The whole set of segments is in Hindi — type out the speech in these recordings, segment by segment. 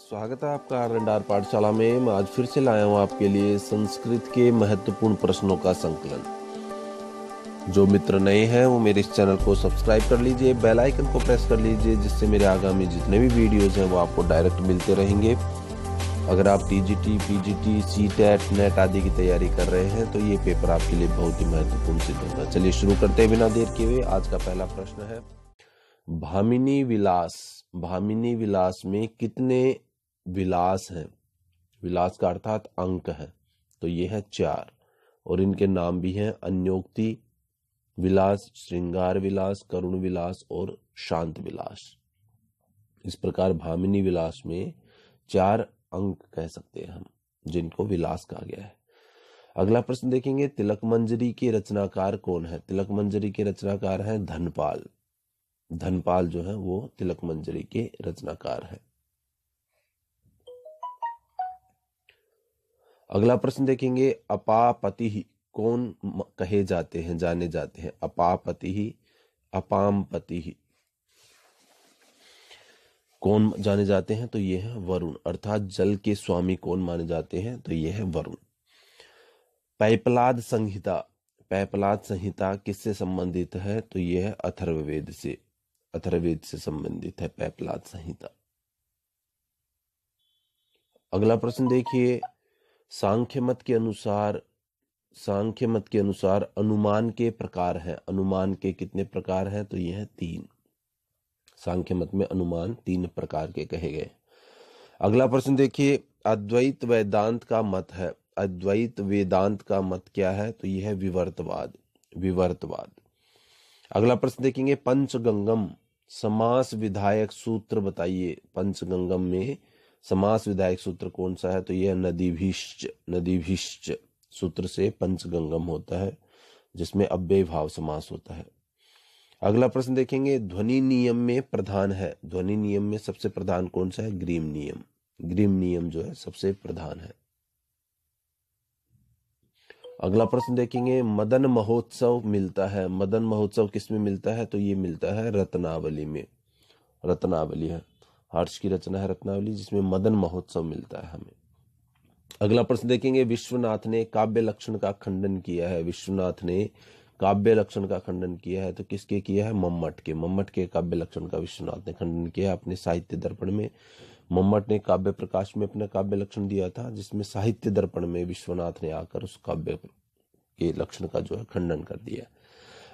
स्वागत है आपका आर पाठशाला में मैं आज फिर से लाया हूँ आपके लिए संस्कृत के महत्वपूर्ण प्रश्नों का संकलन जो मित्र नए हैं वो मेरे इस चैनल को सब्सक्राइब कर लीजिए बेल आइकन को प्रेस कर लीजिए जिससे मेरे आगामी जितने भी वीडियोस हैं वो आपको डायरेक्ट मिलते रहेंगे अगर आप T G T P G T C TET NET आदि की तैयारी कर रहे हैं तो ये पेपर आपके लिए बहुत ही महत्वपूर्ण सिद्ध होगा चलिए शुरू करते हैं बिना देर किए हुए आज का पहला प्रश्न है भामिनी विलास भामिनी विलास में कितने विलास है विलास का अर्थात अंक है तो ये है चार और इनके नाम भी हैं अन्योक्ति विलास श्रृंगार विलास करुण विलास और शांत विलास इस प्रकार भामिनी विलास में चार अंक कह सकते हैं हम जिनको विलास कहा गया है अगला प्रश्न देखेंगे तिलक मंजरी के रचनाकार कौन है तिलक मंजरी के रचनाकार हैं धनपाल धनपाल जो है वो तिलक मंजरी के रचनाकार हैं अगला प्रश्न देखेंगे अपापति ही कौन कहे जाते हैं जाने जाते हैं अपापति ही अपाम पति ही कौन जाने जाते हैं तो यह है वरुण अर्थात जल के स्वामी कौन माने जाते हैं तो यह है वरुण पैपलाद संहिता पैपलाद संहिता किससे संबंधित है तो यह है अथर्ववेद से अथर्ववेद से संबंधित है पैपलाद संहिता अगला प्रश्न देखिए सांख्य मत के अनुसार सांख्य मत के अनुसार अनुमान के प्रकार हैं अनुमान के कितने प्रकार हैं तो यह है तीन सांख्य मत में अनुमान तीन प्रकार के कहे गए अगला प्रश्न देखिए अद्वैत वेदांत का मत है अद्वैत वेदांत का मत क्या है तो यह है विवर्तवाद विवर्तवाद अगला प्रश्न देखेंगे पंचगंगम समास विधायक सूत्र बताइए पंचगंगम में समास विधायक सूत्र कौन सा है तो यह नदीभिश्च नदीभिश्च सूत्र से पंचगंगम होता है जिसमें अव्यय भाव समास होता है अगला प्रश्न देखेंगे ध्वनि नियम में प्रधान है ध्वनि नियम में सबसे प्रधान कौन सा है ग्रीम नियम ग्रीम नियम जो है सबसे प्रधान है अगला प्रश्न देखेंगे मदन महोत्सव मिलता है मदन महोत्सव किस में मिलता है तो ये मिलता है रत्नावली में रत्नावली है हर्ष की रचना है रत्नावली जिसमें मदन महोत्सव मिलता है हमें अगला प्रश्न देखेंगे विश्वनाथ ने काव्य लक्षण का खंडन किया है विश्वनाथ ने काव्य लक्षण का खंडन किया है तो किसके किया है मम्मट के मम्मट के काव्य लक्षण का विश्वनाथ ने खंडन किया है अपने साहित्य दर्पण में मम्मट ने काव्य प्रकाश में अपना काव्य लक्षण दिया था जिसमें साहित्य दर्पण में विश्वनाथ ने आकर उस काव्य के लक्षण का जो है खंडन कर दिया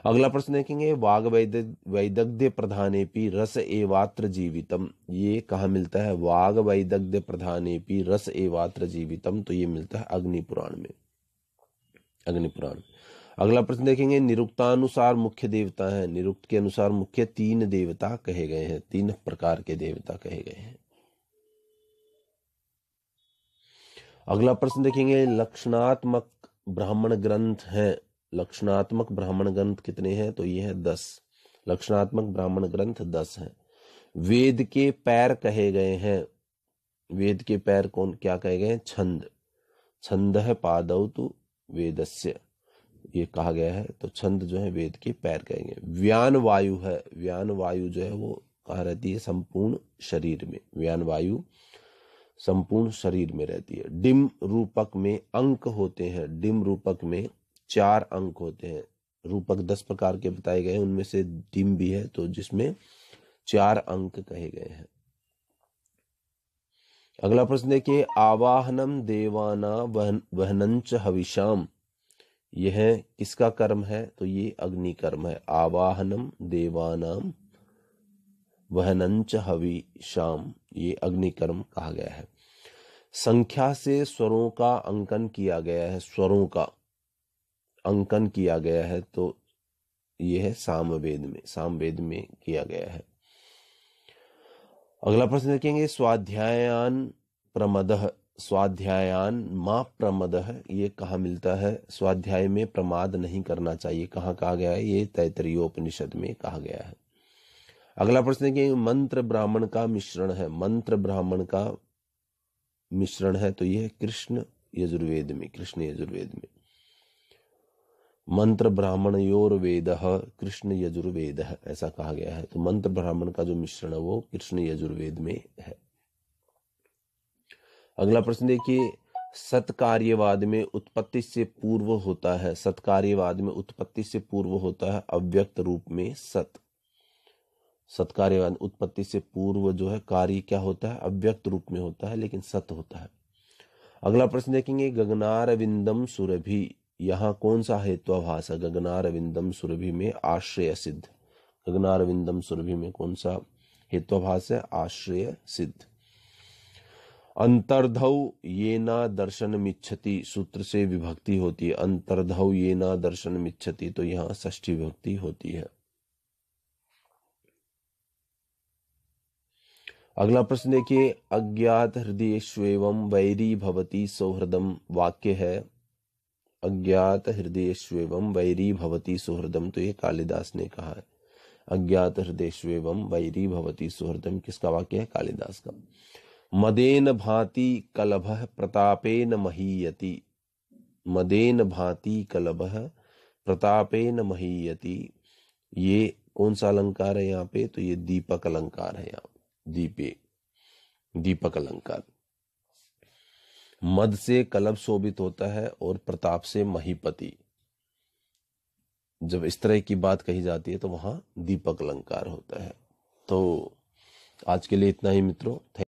अगला प्रश्न देखेंगे वाग वैदग्ध प्रधाने पी रस एवात्र जीवितम ये कहा मिलता है वाग वैदग्ध्य प्रधाने पी रस एवात्र जीवितम तो ये मिलता है अग्नि पुराण में अग्नि पुराण अगला प्रश्न देखेंगे निरुक्तानुसार मुख्य देवता है निरुक्त के अनुसार मुख्य तीन देवता कहे गए हैं तीन प्रकार के देवता कहे गए हैं अगला प्रश्न देखेंगे लक्षणात्मक ब्राह्मण ग्रंथ है लक्षणात्मक ब्राह्मण ग्रंथ कितने हैं तो ये है दस लक्षणात्मक ब्राह्मण ग्रंथ दस है वेद के पैर कहे गए हैं वेद के पैर कौन क्या कहे गए हैं छंद छंद है पादव तो वेदस्य ये कहा गया है तो छंद जो है वेद के पैर कहेंगे व्यान वायु है व्यान वायु जो है वो कहा रहती है संपूर्ण शरीर में व्यान वायु संपूर्ण शरीर में रहती है डिम रूपक में अंक होते हैं डिम रूपक में चार अंक होते हैं रूपक दस प्रकार के बताए गए हैं उनमें से डिम भी है तो जिसमें चार अंक कहे गए हैं अगला प्रश्न देखिए आवाहनम देवाना वहनंच हविशाम यह किसका कर्म है तो ये अग्नि कर्म है आवाहनम देवानाम वहनंच हविशाम ये अग्नि कर्म कहा गया है संख्या से स्वरों का अंकन किया गया है स्वरों का अंकन किया गया है तो यह है सामवेद में सामवेद में किया गया है अगला प्रश्न देखेंगे स्वाध्यायान प्रमद स्वाध्यायान मा प्रमद ये कहा मिलता है स्वाध्याय में प्रमाद नहीं करना चाहिए कहाँ कहा गया है ये तैतरीयोपनिषद में कहा गया है अगला प्रश्न देखेंगे मंत्र ब्राह्मण का मिश्रण है मंत्र ब्राह्मण का मिश्रण है तो यह कृष्ण यजुर्वेद में कृष्ण यजुर्वेद में मंत्र ब्राह्मण योर वेद कृष्ण यजुर्वेद ऐसा कहा गया है तो मंत्र ब्राह्मण का जो मिश्रण है वो कृष्ण यजुर्वेद में है अगला प्रश्न देखिए सत्कार्यवाद में उत्पत्ति से पूर्व होता है सत्कार्यवाद में उत्पत्ति से पूर्व होता है अव्यक्त रूप में सत सत्कार्यवाद उत्पत्ति से पूर्व जो है कार्य क्या होता है अव्यक्त रूप में होता है लेकिन सत होता है अगला प्रश्न देखेंगे गगनार विंदम सुरभि यहाँ कौन सा हेत्वाभाष है गगनारविंदम सुरभि में आश्रय सिद्ध गगनारविंदम सुरभि में कौन सा हेत्वाभाष है आश्रय सिद्ध अंतर्धव ये ना दर्शन मिच्छति सूत्र से विभक्ति होती है अंतर्धव ये ना दर्शन मिच्छति तो यहाँ ष्ठी विभक्ति होती है अगला प्रश्न देखिए अज्ञात हृदय एवं वैरी भवती सौहृदम वाक्य है अज्ञात हृदय स्वेवम वैरी भवती सुहृदम तो ये कालिदास ने कहा है अज्ञात हृदय स्वेवम वैरी भवती सुहृदम किसका वाक्य है कालिदास का मदेन भांति कलभ प्रतापेन महीयति मदेन भांति कलभ प्रतापेन महीयति ये कौन सा अलंकार है यहाँ पे तो ये दीपक अलंकार है यहाँ दीपे दीपक अलंकार मद से कलब शोभित होता है और प्रताप से महीपति जब इस तरह की बात कही जाती है तो वहां दीपक अलंकार होता है तो आज के लिए इतना ही मित्रों